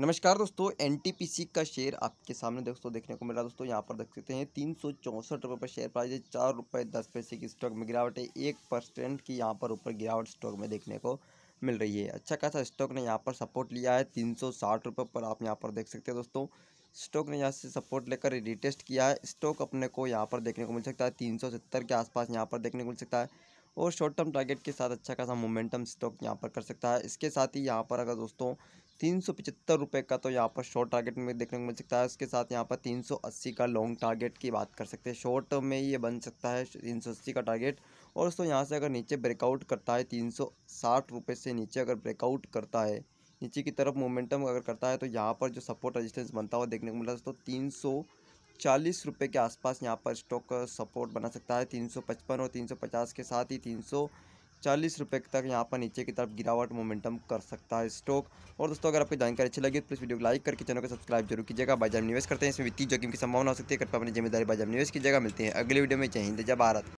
नमस्कार दोस्तों एन का शेयर आपके सामने दोस्तों देखने को मिला दोस्तों यहाँ पर देख सकते हैं तीन सौ चौंसठ रुपये पर शेयर प्राइस है चार रुपये दस पैसे की स्टॉक में गिरावट है एक परसेंट की यहाँ पर ऊपर गिरावट स्टॉक में देखने को मिल रही है अच्छा खासा स्टॉक ने यहाँ पर सपोर्ट लिया है तीन सौ साठ रुपये पर आप यहाँ पर देख सकते हैं दोस्तों स्टॉक ने यहाँ से सपोर्ट लेकर रिटेस्ट किया है स्टॉक अपने को यहाँ पर देखने को मिल सकता है तीन सौ सत्तर के आसपास यहाँ पर देखने को मिल सकता है और शॉर्ट टर्म टारगेट के साथ अच्छा खासा मोमेंटम स्टॉक यहाँ पर कर सकता है इसके साथ ही यहाँ पर अगर दोस्तों तीन सौ पचहत्तर रुपये का तो यहाँ पर शॉर्ट टारगेट में देखने को मिल सकता है उसके साथ यहाँ पर तीन सौ अस्सी का लॉन्ग टारगेट की बात कर सकते हैं शॉर्ट में ये बन सकता है तीन सौ अस्सी का टारगेट और दोस्तों यहाँ से अगर नीचे ब्रेकआउट करता है तीन सौ साठ रुपये से नीचे अगर ब्रेकआउट करता है नीचे की तरफ मोमेंटम अगर करता है तो यहाँ पर जो सपोर्ट रजिस्टेंस बनता हुआ देखने को मिला दोस्तों तीन सौ चालीस रुपये के आसपास यहाँ पर स्टॉक सपोर्ट बना सकता है तीन सौ पचपन और तीन सौ पचास के साथ ही तीन सौ चालीस रुपये तक यहाँ पर नीचे की तरफ गिरावट मोमेंटम कर सकता है स्टॉक और दोस्तों अगर आपको जानकारी अच्छी लगी तो प्लीज़ वीडियो को लाइक करके चैनल को सब्सक्राइब जरूर कीजिएगा बाजार निवेश करते हैं इसमें वित्तीय जोखिम की संभावना हो सकती है कृपया अपनी जिम्मेदारी बाजार निवेश कीजिएगा मिलते हैं अगले वीडियो में जय हिंद जय भारत